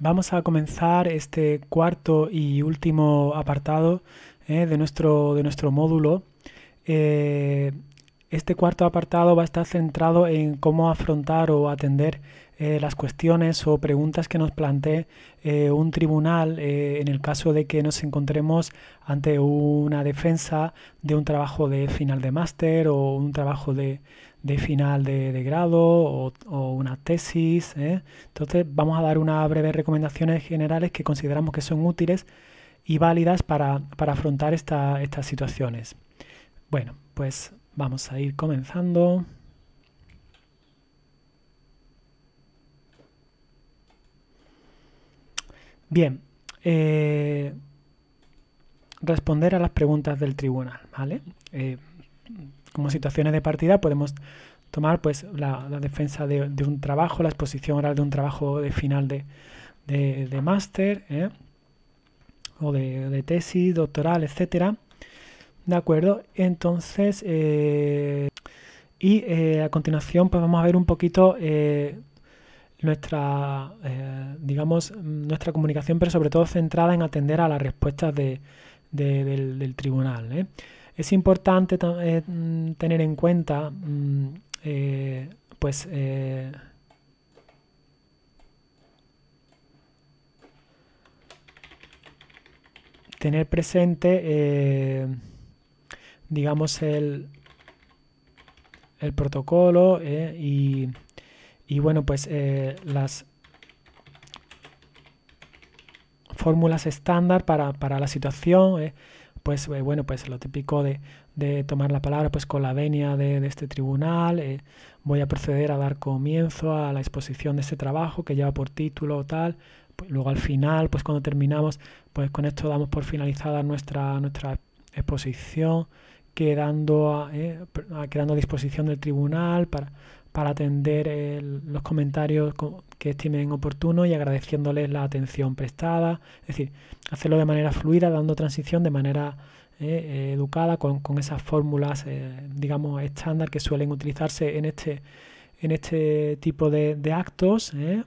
Vamos a comenzar este cuarto y último apartado eh, de, nuestro, de nuestro módulo. Eh, este cuarto apartado va a estar centrado en cómo afrontar o atender eh, las cuestiones o preguntas que nos plantee eh, un tribunal eh, en el caso de que nos encontremos ante una defensa de un trabajo de final de máster o un trabajo de, final de, grado o, una tesis. Entonces vamos a dar unas breves recomendaciones generales que consideramos que son útiles y válidas para, afrontar estas situaciones. Bueno, pues vamos a ir comenzando. Bien, eh, responder a las preguntas del tribunal, ¿vale? Eh, como situaciones de partida podemos tomar pues la, defensa de, un trabajo, la exposición oral de un trabajo de final de, máster, ¿eh? o de, tesis, doctoral, etcétera. ¿De acuerdo? Entonces, y a continuación, pues vamos a ver un poquito nuestra, eh, digamos, nuestra comunicación, pero sobre todo centrada en atender a las respuestas del, tribunal. ¿eh? Es importante eh, tener en cuenta, mm, pues, tener presente, digamos, el, el protocolo y y bueno, pues eh, las fórmulas estándar para, la situación, eh, pues eh, bueno, pues lo típico de, tomar la palabra pues con la venia de, este tribunal, voy a proceder a dar comienzo a la exposición de este trabajo que lleva por título o tal, pues luego al final, pues cuando terminamos, pues con esto damos por finalizada nuestra, nuestra exposición, quedando a, quedando a disposición del tribunal para, para atender los comentarios que estimen oportunos y agradeciéndoles la atención prestada. Es decir, hacerlo de manera fluida, dando transición de manera eh, eh, educada con, esas fórmulas, eh, digamos, estándar que suelen utilizarse en este, en este tipo de, actos. Eh,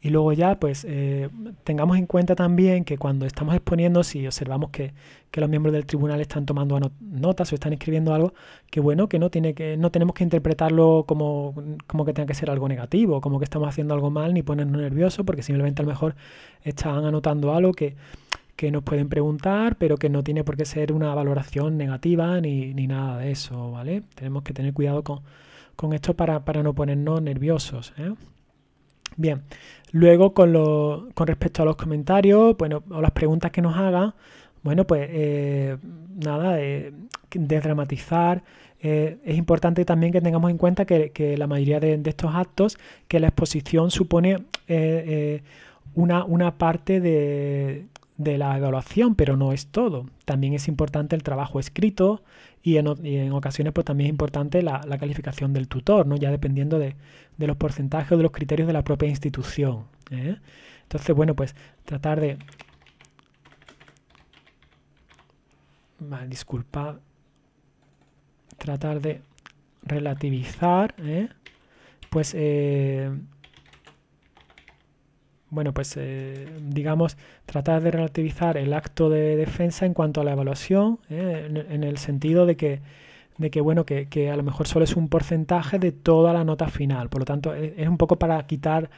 y luego ya, pues eh, tengamos en cuenta también que cuando estamos exponiendo, si observamos que, los miembros del tribunal están tomando notas o están escribiendo algo, que bueno, que no, tiene que, no tenemos que interpretarlo como, que tenga que ser algo negativo, como que estamos haciendo algo mal, ni ponernos nerviosos, porque simplemente a lo mejor están anotando algo que, nos pueden preguntar, pero que no tiene por qué ser una valoración negativa ni, nada de eso, ¿vale? Tenemos que tener cuidado con, esto para, para no ponernos nerviosos, ¿eh? Bien, luego con, respecto a los comentarios bueno, o las preguntas que nos hagan, bueno, pues eh, nada, de eh, desdramatizar. Eh, es importante también que tengamos en cuenta que, la mayoría de, de, estos actos, que la exposición supone una, una parte de, de la evaluación, pero no es todo. También es importante el trabajo escrito y en, ocasiones pues también es importante la, calificación del tutor, ¿no? ya dependiendo de, los porcentajes o de los criterios de la propia institución. ¿eh? Entonces, bueno, pues tratar de... disculpad. Tratar de relativizar, ¿eh? pues... Eh, bueno, pues eh, digamos, tratar de relativizar el acto de defensa en cuanto a la evaluación, ¿eh? en, el sentido de que, de que bueno, que, a lo mejor solo es un porcentaje de toda la nota final. Por lo tanto, e, es, un poco para quitar,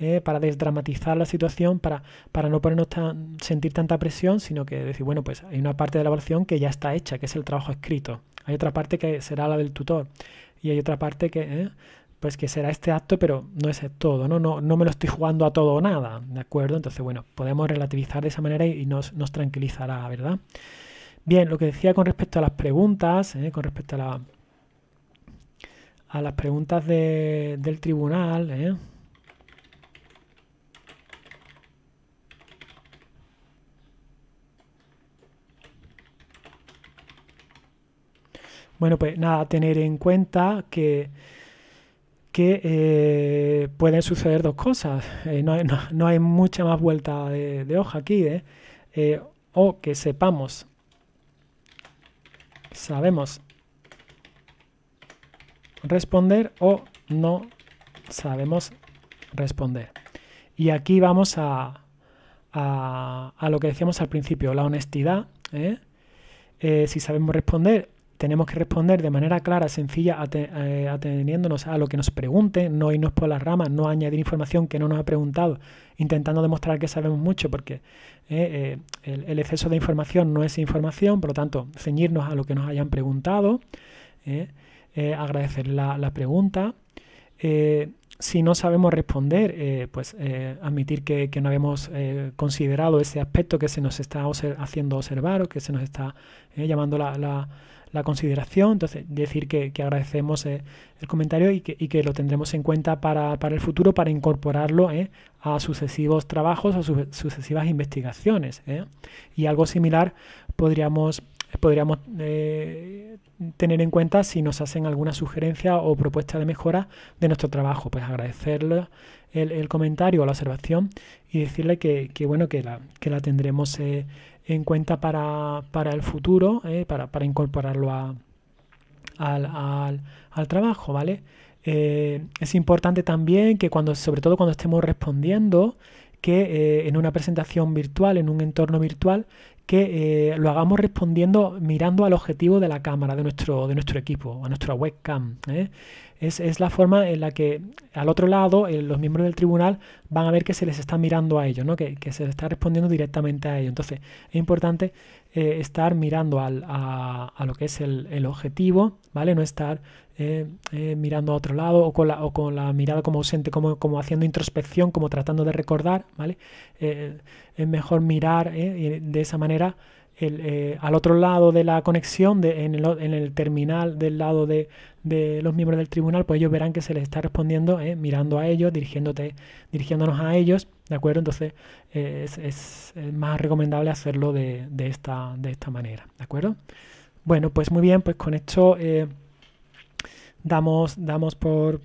¿eh? para desdramatizar la situación, para, para no ponernos tan, sentir tanta presión, sino que decir, bueno, pues hay una parte de la evaluación que ya está hecha, que es el trabajo escrito. Hay otra parte que será la del tutor. Y hay otra parte que pues que será este acto, pero no es todo, ¿no? No, no me lo estoy jugando a todo o nada, ¿de acuerdo? Entonces, bueno, podemos relativizar de esa manera y nos, tranquilizará, ¿verdad? Bien, lo que decía con respecto a las preguntas, ¿eh? con respecto a, la, a las preguntas del tribunal, ¿eh? Bueno, pues nada, tener en cuenta que que eh, pueden suceder dos cosas. Eh, no, hay, mucha más vuelta de, hoja aquí. ¿eh? o que sepamos, sabemos responder o no sabemos responder. Y aquí vamos a, a lo que decíamos al principio, la honestidad. si sabemos responder tenemos que responder de manera clara, sencilla, eh, ateniéndonos a lo que nos pregunte, no irnos por las ramas, no añadir información que no nos ha preguntado, intentando demostrar que sabemos mucho, porque eh, eh, el, exceso de información no es información, por lo tanto, ceñirnos a lo que nos hayan preguntado, agradecer la, pregunta si no sabemos responder, eh, pues eh, admitir que, no habíamos eh, considerado ese aspecto que se nos está haciendo observar o que se nos está llamando la, consideración. Entonces, decir que, agradecemos el comentario y que, lo tendremos en cuenta para, el futuro, para incorporarlo a sucesivos trabajos a sucesivas investigaciones. Y algo similar podríamos, podríamos tener en cuenta si nos hacen alguna sugerencia o propuesta de mejora de nuestro trabajo. Pues agradecerle el, comentario o la observación y decirle que, bueno, que la, tendremos eh, en cuenta para, el futuro, eh, para, incorporarlo al, trabajo, ¿vale? Eh, es importante también que cuando, sobre todo cuando estemos respondiendo, que eh, en una presentación virtual, en un entorno virtual, que eh, lo hagamos respondiendo mirando al objetivo de la cámara, de nuestro, de nuestro equipo, a nuestra webcam. ¿eh? Es, la forma en la que al otro lado eh, los miembros del tribunal van a ver que se les está mirando a ellos, ¿no? que, se les está respondiendo directamente a ellos. Entonces es importante eh, estar mirando a, lo que es el, objetivo, ¿vale? No estar eh, mirando a otro lado o con la, con la mirada como ausente, como, como, haciendo introspección, como tratando de recordar, ¿vale? es mejor mirar de esa manera eh, al otro lado de la conexión, en, el, terminal del lado de, los miembros del tribunal, pues ellos verán que se les está respondiendo eh, mirando a ellos, dirigiéndote, dirigiéndonos a ellos, ¿de acuerdo? Entonces eh, es, más recomendable hacerlo de, esta, de esta manera, ¿de acuerdo? Bueno, pues muy bien, pues con esto damos, damos por,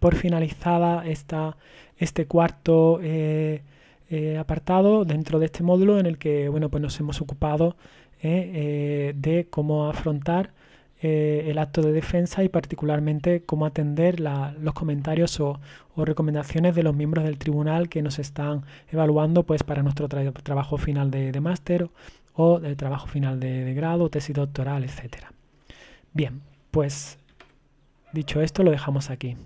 por finalizada esta, este cuarto eh, apartado dentro de este módulo en el que bueno, pues nos hemos ocupado eh, eh, de cómo afrontar el acto de defensa y particularmente cómo atender los comentarios o, recomendaciones de los miembros del tribunal que nos están evaluando pues, para nuestro trabajo final de, máster o del trabajo final de, de, grado, tesis doctoral, etc. Bien, pues dicho esto lo dejamos aquí.